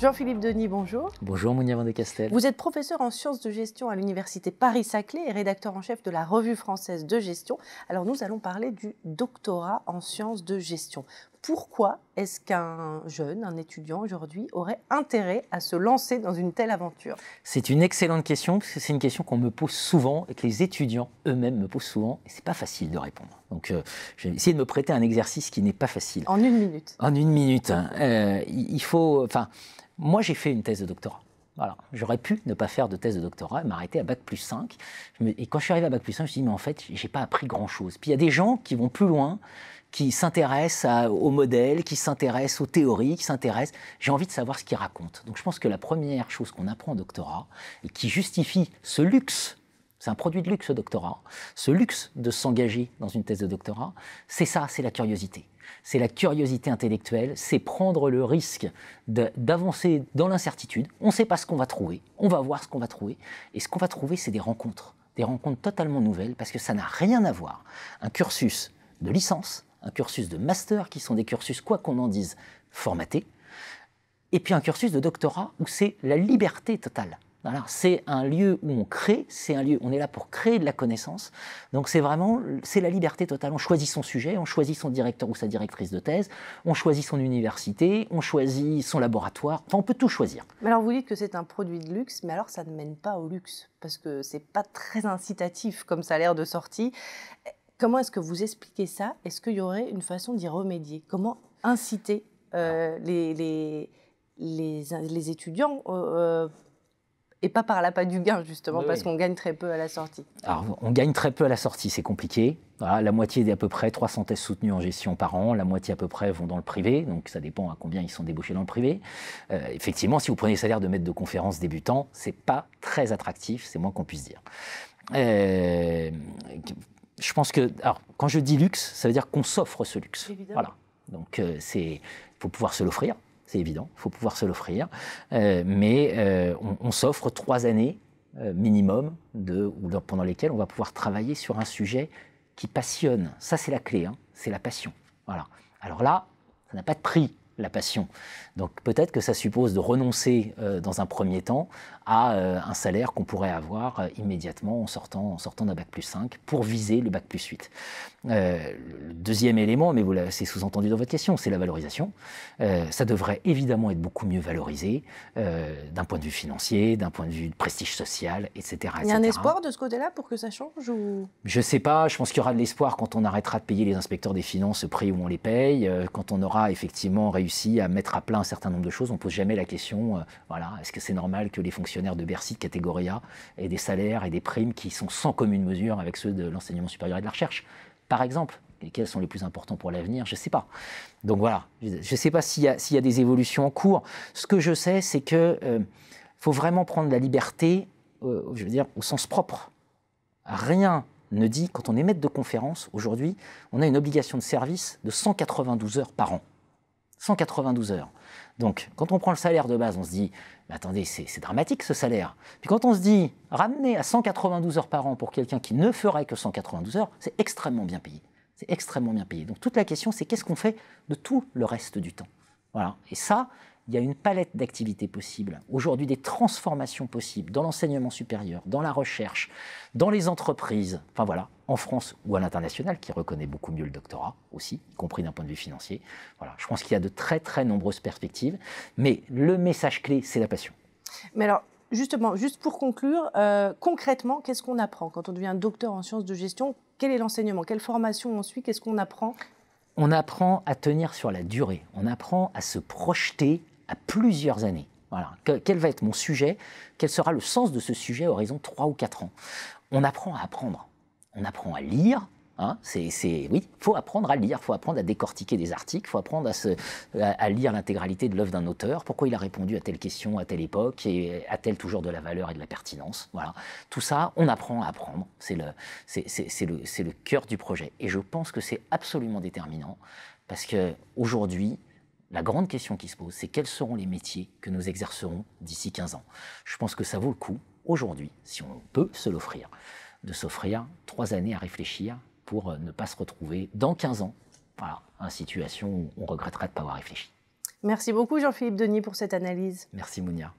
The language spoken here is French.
Jean-Philippe Denis, bonjour. Bonjour Mounia Van Castel. Vous êtes professeur en sciences de gestion à l'université Paris-Saclay et rédacteur en chef de la revue française de gestion. Alors nous allons parler du doctorat en sciences de gestion pourquoi est-ce qu'un jeune, un étudiant aujourd'hui, aurait intérêt à se lancer dans une telle aventure C'est une excellente question, parce que c'est une question qu'on me pose souvent et que les étudiants eux-mêmes me posent souvent, et c'est pas facile de répondre. Donc euh, j'ai essayé de me prêter un exercice qui n'est pas facile. En une minute En une minute. Hein. Euh, il faut. Enfin, moi j'ai fait une thèse de doctorat. Voilà. J'aurais pu ne pas faire de thèse de doctorat et m'arrêter à bac plus 5. Et quand je suis arrivé à bac plus 5, je me suis dit, mais en fait, j'ai pas appris grand-chose. Puis il y a des gens qui vont plus loin, qui s'intéressent aux modèles, qui s'intéressent aux théories, qui s'intéressent. J'ai envie de savoir ce qu'ils racontent. Donc je pense que la première chose qu'on apprend au doctorat, et qui justifie ce luxe c'est un produit de luxe, ce doctorat. Ce luxe de s'engager dans une thèse de doctorat, c'est ça, c'est la curiosité. C'est la curiosité intellectuelle, c'est prendre le risque d'avancer dans l'incertitude. On ne sait pas ce qu'on va trouver, on va voir ce qu'on va trouver. Et ce qu'on va trouver, c'est des rencontres, des rencontres totalement nouvelles, parce que ça n'a rien à voir. Un cursus de licence, un cursus de master, qui sont des cursus, quoi qu'on en dise, formatés, et puis un cursus de doctorat où c'est la liberté totale c'est un lieu où on crée, c'est un lieu, on est là pour créer de la connaissance. Donc c'est vraiment, c'est la liberté totale. On choisit son sujet, on choisit son directeur ou sa directrice de thèse, on choisit son université, on choisit son laboratoire. Enfin, on peut tout choisir. Mais alors vous dites que c'est un produit de luxe, mais alors ça ne mène pas au luxe parce que c'est pas très incitatif comme ça l'air de sortie. Comment est-ce que vous expliquez ça Est-ce qu'il y aurait une façon d'y remédier Comment inciter euh, les, les, étudiants euh, euh, et pas par l'appât du gain, justement, parce qu'on gagne très peu à la sortie. Alors, on gagne très peu à la sortie, c'est compliqué. la moitié à peu près 300 tests soutenus en gestion par an, la moitié à peu près vont dans le privé, donc ça dépend à combien ils sont débouchés dans le privé. Euh, effectivement, si vous prenez le salaire de maître de conférence débutant, c'est pas très attractif, c'est moins qu'on puisse dire. Euh, je pense que, alors, quand je dis luxe, ça veut dire qu'on s'offre ce luxe. Voilà. Donc, il euh, faut pouvoir se l'offrir c'est évident, il faut pouvoir se l'offrir. Euh, mais euh, on, s'offre trois années euh, minimum de, pendant lesquelles on va pouvoir travailler sur un sujet qui passionne. Ça, c'est la clé, hein. c'est la passion. Voilà. Alors là, ça n'a pas de prix la passion. Donc peut-être que ça suppose de renoncer euh, dans un premier temps à euh, un salaire qu'on pourrait avoir euh, immédiatement en sortant, en sortant d'un bac plus 5 pour viser le bac plus 8. le deuxième élément, mais vous c'est sous-entendu dans votre question, c'est la valorisation. ça devrait évidemment être beaucoup mieux valorisé d'un point de vue financier, d'un point de vue de prestige social, etc., Il y a un espoir de ce côté-là pour que ça change ou... Je ne sais pas, je pense qu'il y aura de l'espoir quand on arrêtera de payer les inspecteurs des finances au prix où on les paye, quand on aura effectivement réussi à mettre à plein un certain nombre de choses. On ne pose jamais la question, euh, voilà, est-ce que c'est normal que les fonctionnaires de Bercy de catégorie aient des salaires et des primes qui sont sans commune mesure avec ceux de l'enseignement supérieur et de la recherche, par exemple quels sont les plus importants pour l'avenir Je ne sais pas. Donc voilà, je ne sais pas s'il y, a des évolutions en cours. Ce que je sais, c'est que euh, faut vraiment prendre la liberté, euh, je veux dire, au sens propre. Rien ne dit, quand on est maître de conférence, aujourd'hui, on a une obligation de service de 192 heures par an. 192 heures. Donc, quand on prend le salaire de base, on se dit, mais attendez, c'est dramatique ce salaire. Puis quand on se dit, ramener à 192 heures par an pour quelqu'un qui ne ferait que 192 heures, c'est extrêmement bien payé. C'est extrêmement bien payé. Donc toute la question, c'est qu'est-ce qu'on fait de tout le reste du temps voilà. Et ça, il y a une palette d'activités possibles, aujourd'hui des transformations possibles dans l'enseignement supérieur, dans la recherche, dans les entreprises, enfin voilà, en France ou à l'international, qui reconnaît beaucoup mieux le doctorat aussi, y compris d'un point de vue financier. Voilà, je pense qu'il y a de très très nombreuses perspectives, mais le message clé, c'est la passion. Mais alors, justement, juste pour conclure, euh, concrètement, qu'est-ce qu'on apprend quand on devient docteur en sciences de gestion Quel est l'enseignement Quelle formation on suit Qu'est-ce qu'on apprend on apprend à tenir sur la durée, on apprend à se projeter à plusieurs années. Voilà. quel va être mon sujet Quel sera le sens de ce sujet à horizon 3 ou 4 ans On apprend à apprendre. On apprend à lire, Hein, c'est, oui, faut apprendre à lire, faut apprendre à décortiquer des articles, faut apprendre à, à, lire l'intégralité de l'œuvre d'un auteur, pourquoi il a répondu à telle question à telle époque et a-t-elle toujours de la valeur et de la pertinence. Voilà, tout ça, on apprend à apprendre. C'est le, c'est, le, cœur du projet. Et je pense que c'est absolument déterminant parce qu'aujourd'hui, la grande question qui se pose, c'est quels seront les métiers que nous exercerons d'ici 15 ans. Je pense que ça vaut le coup aujourd'hui, si on peut se l'offrir, de s'offrir trois années à réfléchir pour euh, ne pas se retrouver dans 15 ans voilà, une situation où on regretterait de ne pas avoir réfléchi. Merci beaucoup Jean-Philippe Denis pour cette analyse. Merci Mounia.